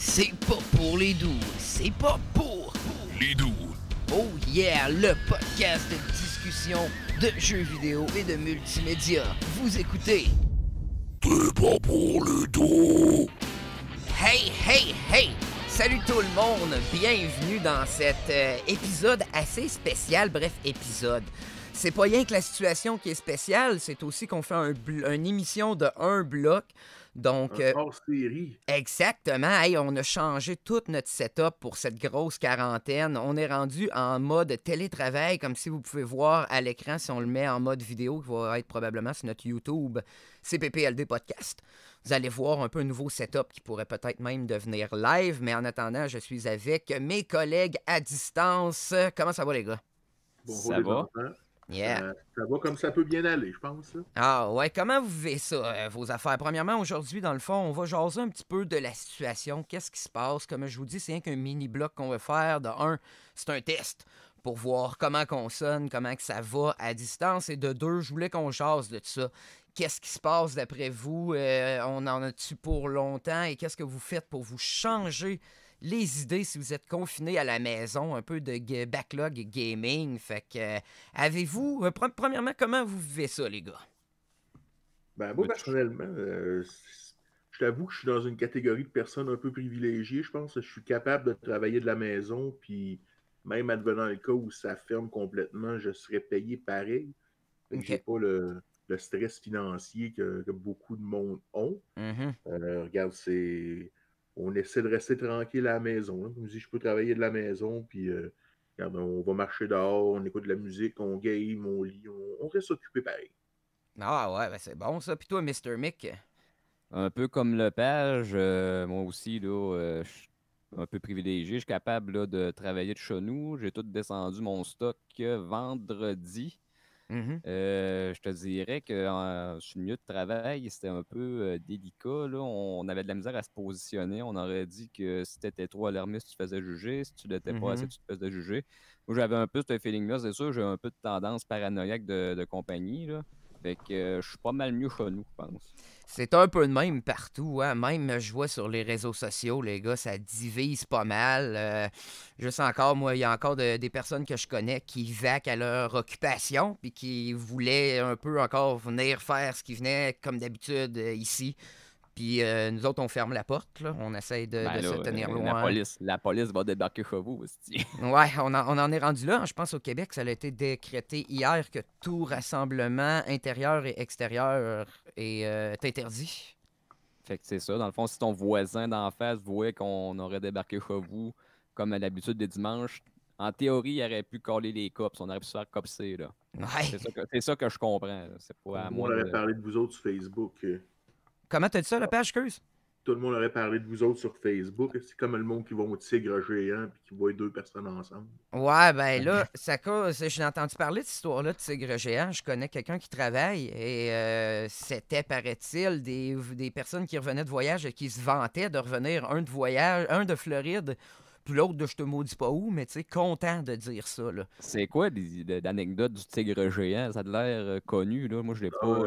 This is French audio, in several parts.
C'est pas pour les doux, c'est pas pour, les doux. Oh yeah, le podcast de discussion de jeux vidéo et de multimédia. Vous écoutez. C'est pas pour les doux. Hey, hey, hey! Salut tout le monde, bienvenue dans cet euh, épisode assez spécial, bref épisode. C'est pas rien que la situation qui est spéciale, c'est aussi qu'on fait un une émission de un bloc. Donc, euh, Exactement. on a changé tout notre setup pour cette grosse quarantaine. On est rendu en mode télétravail, comme si vous pouvez voir à l'écran, si on le met en mode vidéo, qui va être probablement sur notre YouTube, CPPLD Podcast. Vous allez voir un peu un nouveau setup qui pourrait peut-être même devenir live. Mais en attendant, je suis avec mes collègues à distance. Comment ça va, les gars? ça va. Euh, ça va comme ça peut bien aller, je pense. Ah ouais, comment vous vivez ça, euh, vos affaires? Premièrement, aujourd'hui, dans le fond, on va jaser un petit peu de la situation, qu'est-ce qui se passe. Comme je vous dis, c'est rien qu'un mini-bloc qu'on veut faire. De un, c'est un test pour voir comment qu'on sonne, comment que ça va à distance. Et de deux, je voulais qu'on jase de tout ça. Qu'est-ce qui se passe d'après vous? Euh, on en a-tu pour longtemps? Et qu'est-ce que vous faites pour vous changer les idées si vous êtes confiné à la maison, un peu de backlog gaming. Fait que, euh, avez-vous, euh, premièrement, comment vous vivez ça, les gars? Ben, moi, personnellement, euh, je t'avoue que je suis dans une catégorie de personnes un peu privilégiées. Je pense que je suis capable de travailler de la maison, puis même advenant le cas où ça ferme complètement, je serais payé pareil. Je J'ai pas le, stress financier que, beaucoup de monde ont. Mm-hmm. regarde, c'est on essaie de rester tranquille à la maison. Comme je je peux travailler de la maison, puis euh, on va marcher dehors, on écoute de la musique, on game, on lit, on, reste occupé pareil. Ah ouais, ben, c'est bon ça. Puis toi, Mr. Mick? Un peu comme le moi aussi, là, euh, je suis un peu privilégié. Je suis capable de travailler de chez nous. J'ai tout descendu mon stock euh, vendredi. Mm-hmm. Euh, je te dirais que sur le milieu de travail, c'était un peu euh, délicat. On, avait de la misère à se positionner. On aurait dit que si tu étais trop alarmiste, tu te faisais juger. Si tu l'étais pas assez, mm-hmm. tu te faisais juger. Moi, j'avais un peu ce feeling-là. C'est sûr, j'ai un peu de tendance paranoïaque de, compagnie. Euh, je suis pas mal mieux chez nous, je pense. C'est un peu le même partout. Hein? Même, euh, je vois sur les réseaux sociaux, les gars, ça divise pas mal. Je euh, juste encore, moi, il y a encore des personnes que je connais qui vaquent à leur occupation puis qui voulaient un peu encore venir faire ce qu'ils venaient, comme d'habitude, euh, ici. Puis euh, nous autres, on ferme la porte. On essaye de, ben se tenir euh, loin. La police, va débarquer chez vous aussi. ouais, on, en est rendu là. Hein. Je pense au Québec, ça a été décrété hier que tout rassemblement intérieur et extérieur est, euh, interdit. Fait que c'est ça. Dans le fond, si ton voisin d'en face voyait qu'on aurait débarqué chez vous, comme à l'habitude des dimanches, en théorie, il aurait pu coller les cops. On aurait pu se faire copser. C'est, ça que, je comprends. moi. On aurait parlé de vous autres sur Facebook. Comment t'as dit ça, la page, queuse? Tout le monde aurait parlé de vous autres sur Facebook. C'est comme le monde qui va au tigre géant et qui voit deux personnes ensemble. Ouais, ben là, ça cause. J'ai entendu parler de cette histoire-là de tigre géant. Je connais quelqu'un qui travaille et euh, c'était, paraît-il, des, des personnes qui revenaient de voyage et qui se vantaient de revenir, un de voyage, un de Floride, l'autre de je te maudis pas où, mais tu es content de dire ça. C'est quoi l'anecdote du tigre géant? Ça a l'air euh, connu, là. Moi, je l'ai ah pas.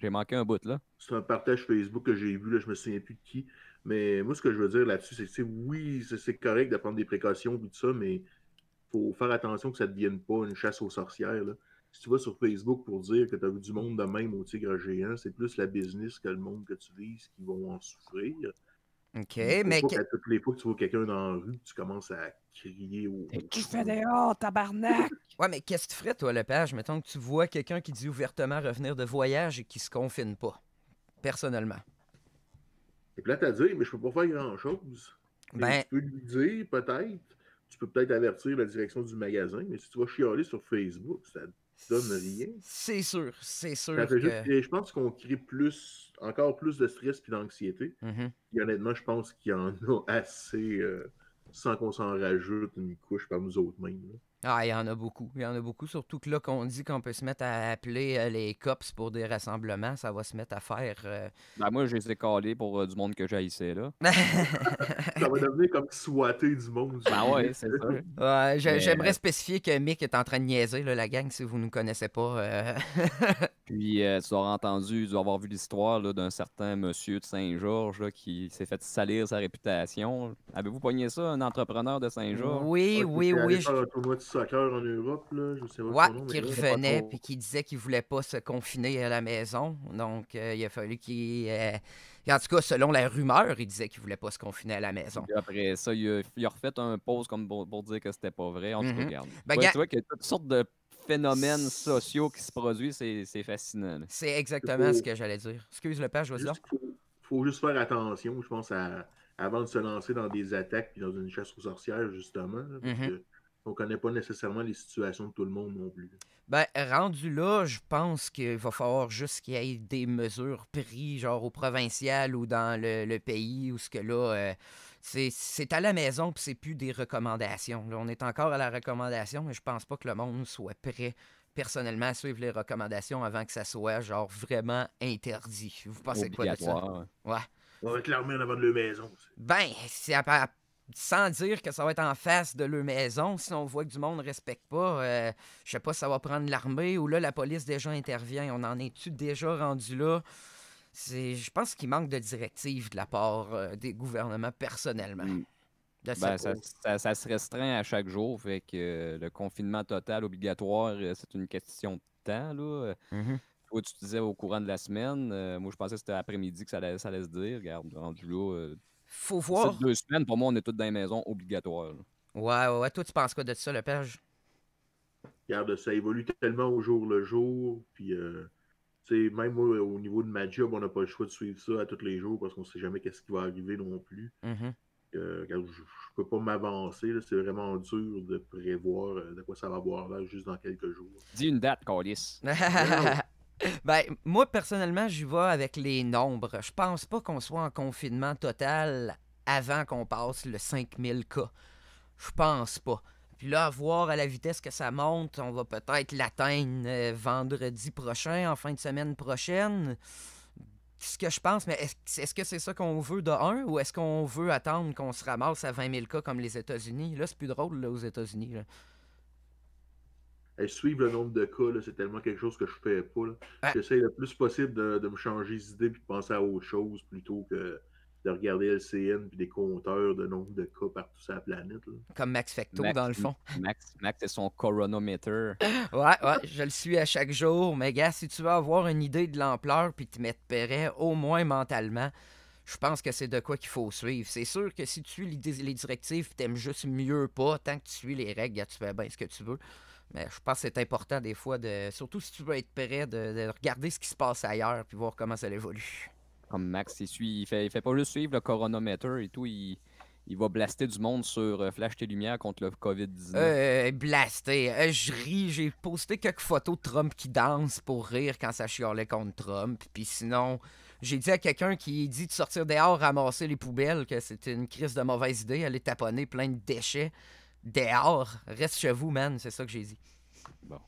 J'ai manqué un bout, là. C'est un partage Facebook que j'ai vu, là, je me souviens plus de qui. Mais moi, ce que je veux dire là-dessus, c'est que oui, c'est correct de prendre des précautions et tout ça, mais faut faire attention que ça ne devienne pas une chasse aux sorcières. Là. Si tu vas sur Facebook pour dire que tu as vu du monde de même au tigre géant, c'est plus la business que le monde que tu vises qui vont en souffrir. OK, mais. toutes les fois que tu vois quelqu'un dans la rue, tu commences à crier au. tu fais dehors, tabarnak? ouais, mais qu'est-ce que tu ferais, toi, Lepage? Mettons que tu vois quelqu'un qui dit ouvertement revenir de voyage et qui se confine pas, personnellement. C'est plate à dire, mais je peux pas faire grand-chose. Ben... Tu peux lui dire, peut-être. Tu peux peut-être avertir la direction du magasin, mais si tu vas chialer sur Facebook, ça c'est sûr, c'est sûr. je pense qu'on crée plus, encore plus de stress et d'anxiété. Mm-hmm. honnêtement, je pense qu'il y en a assez euh, sans qu'on s'en rajoute une couche par nous autres mêmes. Ah, il y en a beaucoup. Il y en a beaucoup. Surtout que là, qu'on dit qu'on peut se mettre à appeler euh, les cops pour des rassemblements, ça va se mettre à faire. Euh, ben, moi, je les ai calés pour euh, du monde que j'haïssais, là. ça va devenir comme souhaité du monde. Ben ouais, c'est ça. J'aimerais spécifier que Mick est en train de niaiser, là, la gang, si vous ne connaissez pas. Puis euh, tu auras entendu, tu dois avoir vu l'histoire d'un certain monsieur de Saint-Georges qui s'est fait salir sa réputation. Avez-vous pogné ça, un entrepreneur de Saint-Georges? Oui, oui, oui. Qui je... en Europe, sais ouais, revenait puis qui disait qu'il voulait pas se confiner à la maison. Donc, euh, il a fallu qu'il... Euh, en tout cas, selon la rumeur, il disait qu'il voulait pas se confiner à la maison. après ça, il a, refait un pause comme pour, dire que c'était pas vrai. On se mhm. regarde. Ben, tu vois qu'il y a toutes sortes de phénomènes sociaux qui se produisent, c'est fascinant. C'est exactement ce que j'allais dire. Excuse le père, je Il faut, juste faire attention, je pense, à, avant de se lancer dans des attaques et dans une chasse aux sorcières, justement. Mm-hmm. on ne connaît pas nécessairement les situations de tout le monde non plus. Ben, rendu là, je pense qu'il va falloir juste qu'il y ait des mesures prises, genre au provincial ou dans le, pays, ou ce que là, euh, c'est à la maison, puis c'est plus des recommandations. on est encore à la recommandation, mais je pense pas que le monde soit prêt personnellement à suivre les recommandations avant que ça soit genre vraiment interdit. Vous pensez quoi de ça? Ouais. On va l'armée en avant de maison. Ben, sans dire que ça va être en face de leur maison, si on voit que du monde ne respecte pas, euh, je sais pas, ça va prendre l'armée ou là, la police déjà intervient. On en est-tu déjà rendu là? je pense qu'il manque de directives de la part euh, des gouvernements personnellement. Mm. Ben, ça, se restreint à chaque jour, fait euh, le confinement total obligatoire, euh, c'est une question de temps. Là. Mm-hmm. tu disais au courant de la semaine. moi, je pensais que c'était après-midi que ça allait, se dire. Regarde, rendu là. Faut voir. deux semaines, pour moi, on est tous dans les maisons obligatoires. Ouais, ouais, Toi, tu penses quoi de ça, le Regarde, ça évolue tellement au jour le jour, puis même moi, au niveau de ma job, on n'a pas le choix de suivre ça à tous les jours parce qu'on ne sait jamais qu'est-ce qui va arriver non plus. Mm-hmm. Euh, je ne peux pas m'avancer. C'est vraiment dur de prévoir euh, de quoi ça va avoir là juste dans quelques jours. Dis une date, Colis. ben, moi, personnellement, j'y vais avec les nombres. Je pense pas qu'on soit en confinement total avant qu'on passe le 5000 cas. Je pense pas. Puis là, à voir à la vitesse que ça monte, on va peut-être l'atteindre euh, vendredi prochain, en fin de semaine prochaine. Ce que je pense, mais est-ce que c'est ça qu'on veut de un ou est-ce qu'on veut attendre qu'on se ramasse à 20 000 cas comme les États-Unis? Là, c'est plus drôle aux États-Unis. suivre le nombre de cas, c'est tellement quelque chose que je fais pas. J'essaie le plus possible de, de me changer d'idée et de penser à autre chose plutôt que de regarder le CN, puis des compteurs de nombre de cas partout sur la planète. Comme Max Fecto, dans le fond. Max, Max c'est son coronometer. ouais, ouais, je le suis à chaque jour. Mais gars, si tu veux avoir une idée de l'ampleur puis te mettre prêt, au moins mentalement, je pense que c'est de quoi qu'il faut suivre. C'est sûr que si tu suis les directives et t'aimes juste mieux pas, tant que tu suis les règles, tu fais bien ce que tu veux. Mais je pense que c'est important des fois, de, surtout si tu veux être prêt, de, de regarder ce qui se passe ailleurs puis voir comment ça évolue comme Max, il suit, fait, il fait pas juste suivre le coronomètre et tout, il, va blaster du monde sur euh, Flash tes lumières contre le COVID-19. Euh, euh, euh, blaster. je ris. J'ai posté quelques photos de Trump qui danse pour rire quand ça chialait contre Trump. Puis sinon, j'ai dit à quelqu'un qui dit de sortir dehors ramasser les poubelles que c'était une crise de mauvaise idée, aller taponner plein de déchets dehors. Reste chez vous, man. C'est ça que j'ai dit. Bon.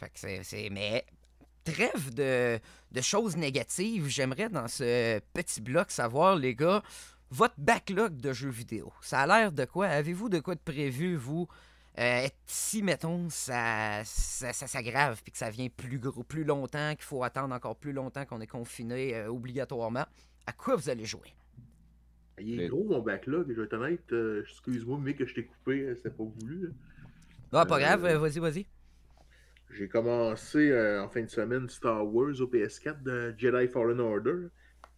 Fait que c'est. Mais trêve de, choses négatives, j'aimerais dans ce petit bloc savoir, les gars, votre backlog de jeux vidéo. Ça a l'air de quoi? Avez-vous de quoi de prévu, vous? Euh, si, mettons, ça, ça, s'aggrave puis que ça vient plus gros, plus longtemps, qu'il faut attendre encore plus longtemps qu'on est confiné euh, obligatoirement, à quoi vous allez jouer? Il est gros mon backlog, je vais être honnête. Euh, excuse-moi, mais que je t'ai coupé, hein, c'est pas voulu. Hein. pas grave, vas-y, vas-y. J'ai commencé euh, en fin de semaine Star Wars au PS4 de Jedi Fallen Order,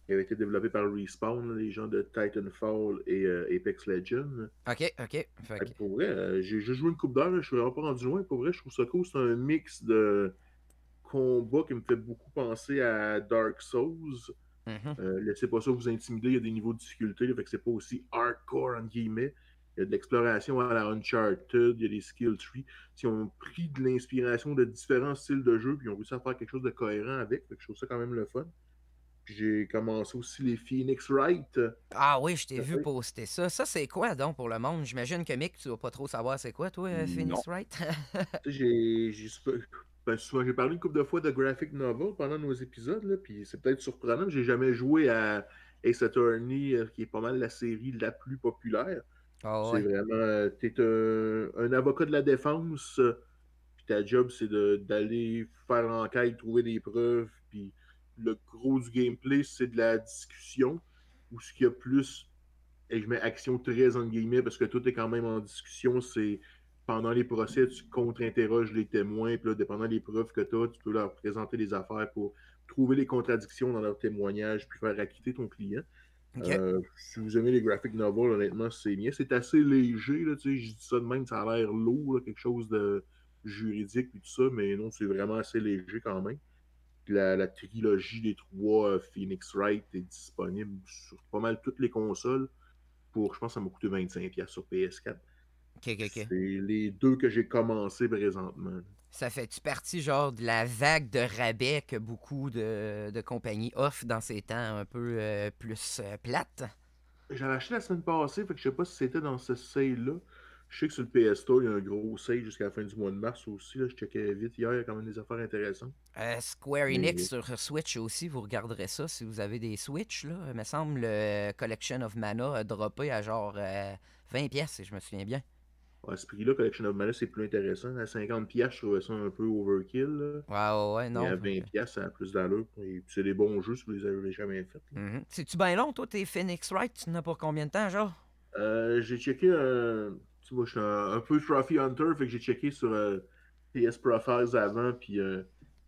qui avait été développé par Respawn, les gens de Titanfall et euh, Apex Legends. Ok, ok. Pour vrai, euh, j'ai juste joué une coupe d'heure, je suis vraiment pas rendu loin. Pour vrai, je trouve ça cool. C'est un mix de combat qui me fait beaucoup penser à Dark Souls. Mhm. laissez pas ça vous intimider, il y a des niveaux de difficulté, fait que c'est pas aussi hardcore en guillemets il y a de l'exploration à la Uncharted, il y a des skill trees. Ils ont pris de l'inspiration de différents styles de jeu, puis ils ont réussi à faire quelque chose de cohérent avec. je trouve ça quand même le fun. j'ai commencé aussi les Phoenix Wright. Ah oui, je t'ai vu poster ça. Ça, c'est quoi donc pour le monde? J'imagine que Mick, tu vas pas trop savoir c'est quoi, toi, euh, Phoenix Wright? Ben, j'ai, parlé une couple de fois de graphic novel pendant nos épisodes, puis c'est peut-être surprenant, Je j'ai jamais joué à Ace Attorney, euh, qui est pas mal la série la plus populaire. Ah c'est vraiment. Euh, tu es un, avocat de la défense, euh, puis ta job, c'est d'aller faire l'enquête, trouver des preuves, puis le gros du gameplay, c'est de la discussion, ou ce qu'il y a plus, et je mets action très en guillemets, parce que tout est quand même en discussion, c'est pendant les procès, tu contre-interroges les témoins, puis là, dépendant des preuves que tu as, tu peux leur présenter des affaires pour trouver les contradictions dans leurs témoignages, puis faire acquitter ton client. Euh, si vous aimez les graphic novels, honnêtement, c'est bien. C'est assez léger, là, tu je dis ça de même, ça a l'air lourd, quelque chose de juridique et tout ça, mais non, c'est vraiment assez léger quand même. La, trilogie des trois euh, Phoenix Wright est disponible sur pas mal toutes les consoles pour, je pense, ça m'a coûté 25$ sur PS4. C'est les deux que j'ai commencé présentement. Ça fait-tu partie, genre, de la vague de rabais que beaucoup de, de compagnies offrent dans ces temps un peu euh, plus euh, plates? J'en ai acheté la semaine passée, fait que je sais pas si c'était dans ce sale-là. Je sais que sur le PS Store, il y a un gros sale jusqu'à la fin du mois de mars aussi. Là. Je checkais vite hier, il y a quand même des affaires intéressantes. Euh, Square Enix sur Switch aussi, vous regarderez ça si vous avez des Switch. Là. Il me semble le Collection of Mana a droppé à genre 20 pièces, si je me souviens bien. À ce prix-là, Collection of Malice, c'est plus intéressant. À 50$, je trouvais ça un peu overkill. Ouais, ouais, ouais, non. à 20$, ça a plus d'allure. c'est des bons jeux si vous les avez jamais faits. Mm-hmm. C'est-tu bien long, toi, tes Phoenix Wright Tu n'as pas combien de temps, genre euh, J'ai checké. Euh, tu vois, je suis un, peu Trophy Hunter, fait que j'ai checké sur PS euh, Profiles avant, puis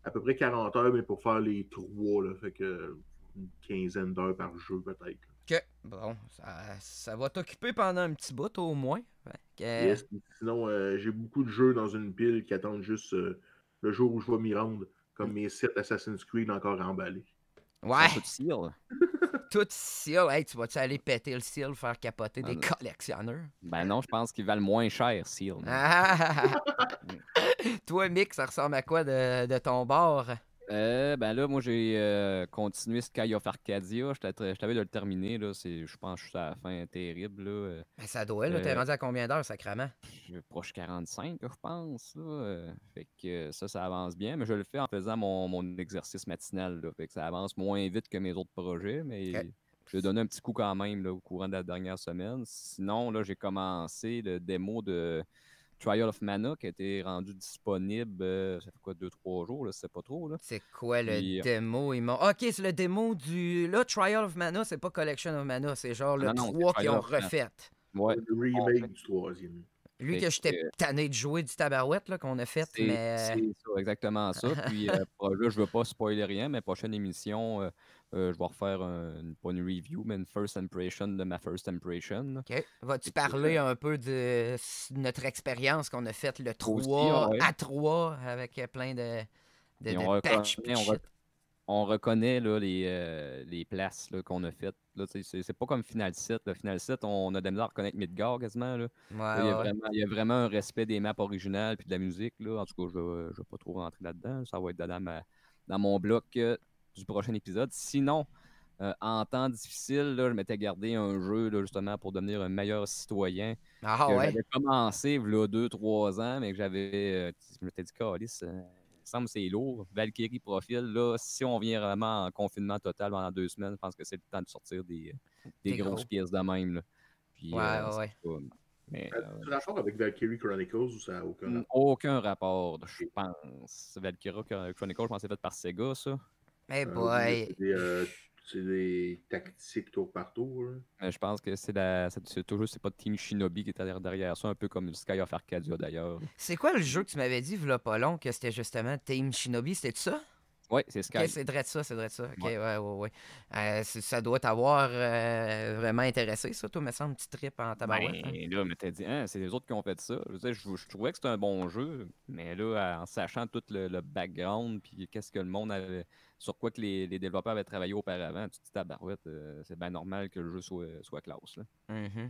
à peu près 40 heures, mais pour faire les trois, Fait que une quinzaine d'heures par jeu, peut-être. Ok, bon, ça, va t'occuper pendant un petit bout, au moins sinon, euh, j'ai beaucoup de jeux dans une pile qui attendent juste euh, le jour où je vais m'y rendre, comme mm. mes sites Assassin's Creed encore emballés. Ouais. Tout seal. seal. tu vas-tu aller péter le seal, faire capoter des ah, collectionneurs? Ben non, je pense qu'ils valent moins cher, seal. Ah! Toi, Mick, ça ressemble à quoi de, de ton bord? Euh, ben là, moi, j'ai continué euh, continué Sky of Arcadia. Je t'avais de le terminer. Là. Je pense que je suis à la fin terrible. Là. Euh. Ben, ça doit, être. T'es rendu à combien d'heures, sacrament? Proche 45, je pense. Fait que ça, ça avance bien. Mais je le fais en faisant mon, exercice matinal. Fait que ça avance moins vite que mes autres projets. Mais je vais donner un petit coup quand même au courant de la dernière semaine. Sinon, là, j'ai commencé le démo de Trial of Mana qui a été rendu disponible, euh, ça fait quoi, deux, trois jours, c'est pas trop. Là. C'est quoi le euh, démo? Ils ok, c'est le démo du. Là, Trial of Mana, c'est pas Collection of Mana, c'est genre le 3 qu'ils ont refait. Ouais. Le remake du troisième. Lui que j'étais tanné de jouer du tabarouette là, qu'on a fait, mais... Euh, c'est ça, exactement ça. Puis, là, je veux pas spoiler rien, mais prochaine émission, euh, je vais refaire une, pas une review, mais une first impression de ma first impression. OK. Vas-tu parler euh, un peu de notre expérience qu'on a faite le 3 ah à 3 avec euh, plein de, de, on on, reconnaît là, les, les, places qu'on a faites. C'est pas comme Final 7. Final 7, on a de reconnaître Midgar quasiment. Là. il, y a vraiment, un respect des maps originales puis de la musique. Là. En tout cas, je ne vais pas trop rentrer là-dedans. Ça va être dans, dans mon bloc du prochain épisode. Sinon, euh, en temps difficile, là, je m'étais gardé un jeu là, justement pour devenir un meilleur citoyen. Ah ouais. J'avais commencé il y a 2-3 ans, mais que j'avais. Euh, je m'étais dit, Calice, euh, il me semble que c'est lourd. Valkyrie Profil, là, si on vient vraiment en confinement total pendant deux semaines, je pense que c'est le temps de sortir des, euh, grosses pièces de même. Là. Puis, ouais, ouais. Pas, mais, tu rapport avec Valkyrie Chronicles ou ça n'a aucun hmm, rapport? Aucun rapport, je pense. Valkyrie Chronicles, je pense que c'est fait par Sega, ça. Eh euh, euh, c'est des, tactiques tour partout. Hein. Euh, je pense que c'est toujours c'est pas Team Shinobi qui est derrière ça, un peu comme Sky of Arcadia d'ailleurs. C'est quoi le jeu que tu m'avais dit, pas long que c'était justement Team Shinobi, c'était ça? Oui, c'est Sky. Okay, c'est de ça, c'est de ça. OK, ouais, ouais, ouais. Euh, ça doit t'avoir euh, vraiment intéressé, ça, mais me semble, petit trip en tabarouette. mais hein? ben, dit, hein, c'est les autres qui ont fait ça. Je, trouvais que c'était un bon jeu, mais là, en sachant tout le, background, puis qu'est-ce que le monde avait, sur quoi que les, développeurs avaient travaillé auparavant, tu te dis, tabarouette, euh, c'est bien normal que le jeu soit, soit classe. Là. Mm-hmm.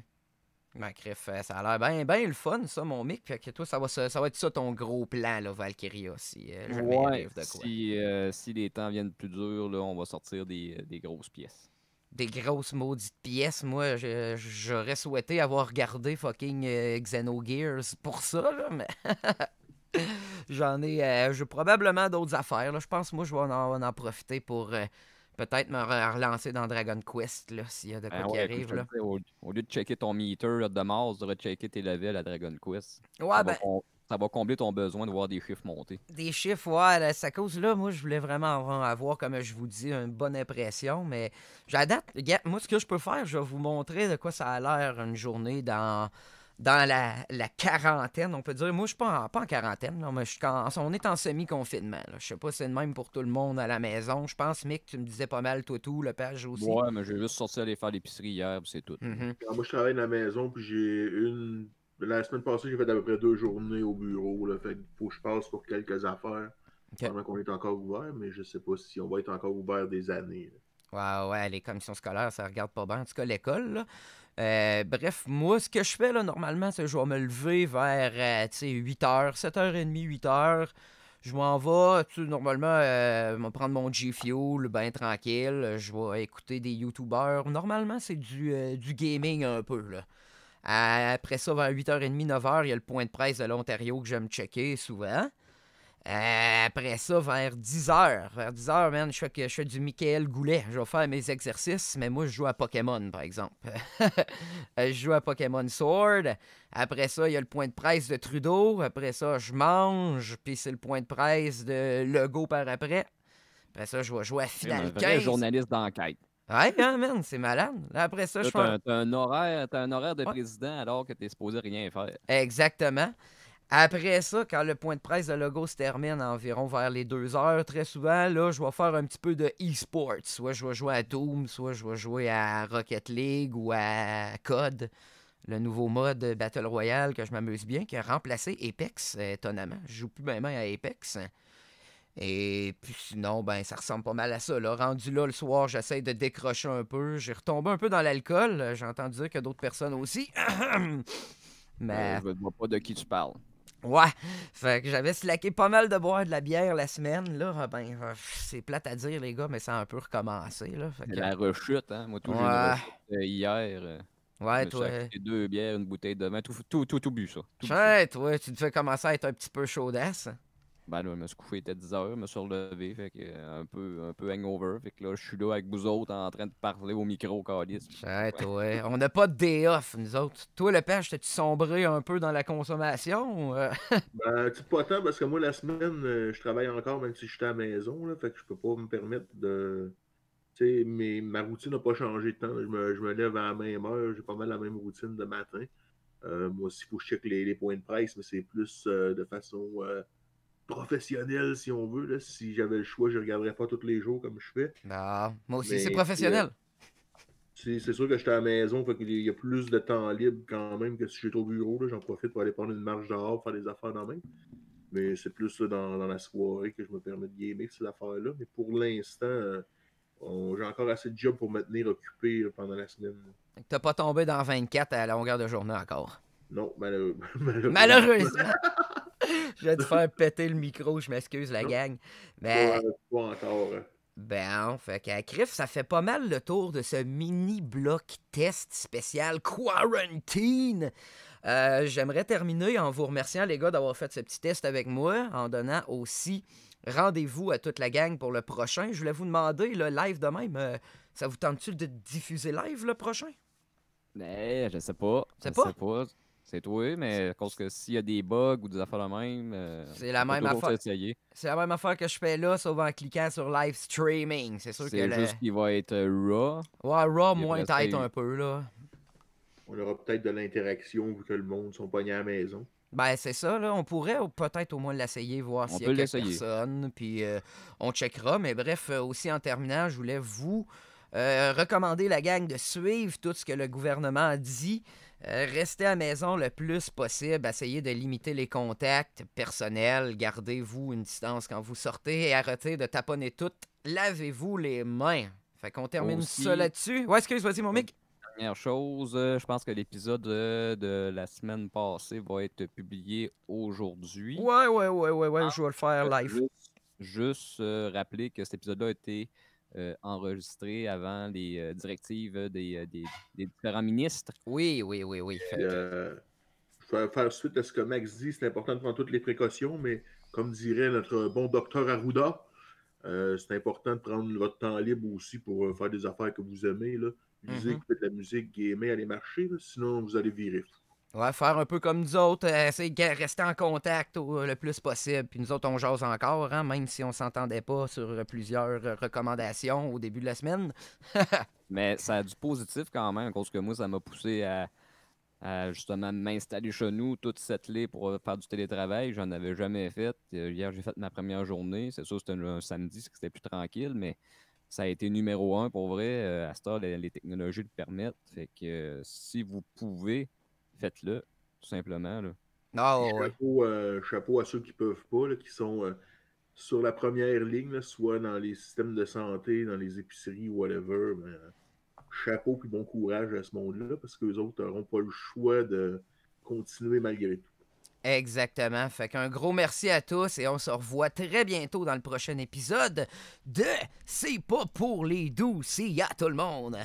Ma crif, euh, ça a l'air bien ben le fun, ça, mon mic. que toi, ça va, ça va être ça ton gros plan, là, Valkyria, si euh, ouais, euh, Si, les temps viennent plus durs, on va sortir des, grosses pièces. Des grosses maudites pièces, moi, j'aurais souhaité avoir gardé fucking Xenogears pour ça, mais j'en ai, j'ai probablement d'autres affaires. Je pense, moi, je vais en, en, profiter pour peut-être me relancer dans Dragon Quest s'il y a de quoi ben qui arrive. au, lieu de checker ton meter de Mars, tu devrais checker tes levels à Dragon Quest. Ben ça, va, combler ton besoin de voir des chiffres monter. Des chiffres, ouais, À ça cause là, moi je voulais vraiment avoir, comme je vous dis, une bonne impression, mais j'adapte. Moi, ce que je peux faire, je vais vous montrer de quoi ça a l'air une journée dans dans la, quarantaine, on peut dire. Moi, je suis pas en, quarantaine, là, mais je suis on est en semi-confinement. Je sais pas si c'est le même pour tout le monde à la maison. Je pense, Mick, tu me disais pas mal toi tout, le page aussi. Ouais, mais j'ai juste sorti aller faire l'épicerie hier, c'est tout. Mm-hmm. Ah, moi, je travaille à la maison, puis j'ai une. La semaine passée, j'ai fait à peu près deux journées au bureau. Le fait faut que je passe pour quelques affaires. Pendant qu'on est encore ouvert, mais je sais pas si on va être encore ouvert des années. Oui, Ouais, ouais, les commissions scolaires, ça regarde pas bien. En tout cas, l'école, là. Euh, bref, moi, ce que je fais, là, normalement, c'est que je vais me lever vers, 8h, 7h30, 8h. Je m'en vais, tu, normalement, euh, je vais prendre mon G-Fuel, ben tranquille. Je vais écouter des YouTubers. Normalement, c'est du, euh, du gaming un peu, là. Après ça, vers 8h30, 9h, il y a le point de presse de l'Ontario que j'aime checker souvent. Euh, après ça, vers 10h, vers 10h, man, je fais, je du Michael Goulet. Je vais faire mes exercices, mais moi, je joue à Pokémon, par exemple. Euh, je joue à Pokémon Sword. Après ça, il y a le point de presse de Trudeau. Après ça, je mange, puis c'est le point de presse de Legault par après. Après ça, je vais jouer à Final un un journaliste d'enquête. Ouais, hein, c'est malade. Après ça, je fais. T'as un, un, horaire de président alors que t'es supposé rien faire. Exactement. Après ça, quand le point de presse de Logo se termine environ vers les 2 heures, très souvent, là, je vais faire un petit peu de e Soit je vais jouer à Doom, soit je vais jouer à Rocket League ou à code le nouveau mode Battle Royale que je m'amuse bien, qui a remplacé Apex, étonnamment. Je joue plus même à Apex. Et puis sinon, ben, ça ressemble pas mal à ça. Là. Rendu là, le soir, j'essaye de décrocher un peu. J'ai retombé un peu dans l'alcool. J'ai entendu dire que d'autres personnes aussi. Euh, Mais... je ne vois pas de qui tu parles. Ouais, fait que j'avais slacké pas mal de boire de la bière la semaine, là. Ben, c'est plate à dire, les gars, mais ça a un peu recommencé, là. Fait que... La rechute, hein. Moi, tout, ouais. Euh, hier. Euh, ouais, toi. deux bières, une bouteille de vin, tout, tout, tout, tout bu, ça. Tout ouais, toi, tu te fais commencer à être un petit peu chaudasse. Ben là, je me suis couché, il 10 heures, je me suis relevé, fait que euh, un peu, un peu hangover. Fait que là, je suis là avec vous autres en train de parler au micro, Calis. Ouais, toi, hein. on n'a pas de day off, nous autres. Toi, le père, t'as-tu sombré un peu dans la consommation? Euh? ben, tu pas tant, parce que moi, la semaine, euh, je travaille encore, même si j'étais à la maison, fait que je peux pas me permettre de. Tu sais, ma routine n'a pas changé de temps. Je me, lève à la même heure, j'ai pas mal la même routine de matin. moi aussi, il faut que je check les, points de presse, mais c'est plus de façon professionnel, si on veut. Si j'avais le choix, je ne regarderais pas tous les jours comme je fais. Non, moi aussi, c'est professionnel. Euh, c'est sûr que j'étais à la maison, il y a plus de temps libre quand même que si j'étais au bureau. J'en profite pour aller prendre une marche dehors, faire des affaires dans la main. Mais c'est plus euh, dans, la soirée que je me permets de gamer ces affaires-là. Mais pour l'instant, euh, j'ai encore assez de job pour me tenir occupé pendant la semaine. T'as pas tombé dans 24 à la longueur de journée encore. Non, malheureusement. Malheureusement. J'ai dû faire péter le micro, je m'excuse, la gang. Mais. Pas, encore. Hein. Ben, fait qu'à ça fait pas mal le tour de ce mini-bloc test spécial Quarantine. Euh, j'aimerais terminer en vous remerciant, les gars, d'avoir fait ce petit test avec moi, en donnant aussi rendez-vous à toute la gang pour le prochain. Je voulais vous demander, le live de même, euh, ça vous tente-tu de diffuser live le prochain? Ben, je sais pas. Je sais Sais pas. C'est toi, mais à cause que s'il y a des bugs ou des affaires de même, euh, c'est la même affaire. C'est la même affaire que je fais là, sauf en cliquant sur live streaming. C'est sûr que C'est juste qu'il va être euh, raw. Ouais, raw moins tête un peu là. On aura peut-être de l'interaction vu que le monde sont pognés à la maison. Ben, c'est ça, là. On pourrait peut-être au moins l'essayer, voir s'il y a quelques personnes, puis euh, on checkera. Mais bref, aussi en terminant, je voulais vous euh, recommander la gang de suivre tout ce que le gouvernement dit. Euh, restez à la maison le plus possible, essayez de limiter les contacts personnels, gardez-vous une distance quand vous sortez et arrêtez de taponner tout. Lavez-vous les mains. Fait qu'on termine ça là-dessus. Ouais, excuse, vas-y, mon mic. Dernière chose, euh, je pense que l'épisode de la semaine passée va être publié aujourd'hui. Ouais, ouais, ouais, ouais, ouais, ah, je vais le faire live. juste rappeler que cet épisode-là a été euh, enregistré avant les euh, directives euh, des, des, différents ministres. Oui, oui, oui, oui. je faire suite à ce que Max dit. C'est important de prendre toutes les précautions, mais comme dirait notre bon docteur Arruda, c'est important de prendre votre temps libre aussi pour faire des affaires que vous aimez. Là. Mm-hmm. Musique, de la musique, gamer, aller marcher. Sinon, vous allez virer Ouais, faire un peu comme nous autres, euh, essayer de rester en contact euh, le plus possible. Puis nous autres, on jase encore, hein, même si on s'entendait pas sur euh, plusieurs recommandations au début de la semaine. Mais ça a du positif quand même, parce que moi, ça m'a poussé à, justement m'installer chez nous, tout s'atteler pour faire du télétravail. J'en avais jamais fait. Hier, j'ai fait ma première journée. C'est sûr, c'était un, samedi, c'était plus tranquille, mais ça a été numéro un pour vrai. À ce temps, les, les technologies le permettent. Fait que si vous pouvez, faites-le, tout simplement. Là. Ah, euh, chapeau, à ceux qui peuvent pas, qui sont euh, sur la première ligne, soit dans les systèmes de santé, dans les épiceries, whatever. Mais, euh, chapeau puis bon courage à ce monde-là, parce que les autres n'auront pas le choix de continuer malgré tout. Exactement. Fait qu'un gros merci à tous et on se revoit très bientôt dans le prochain épisode de C'est pas pour les doux, c'est à tout le monde.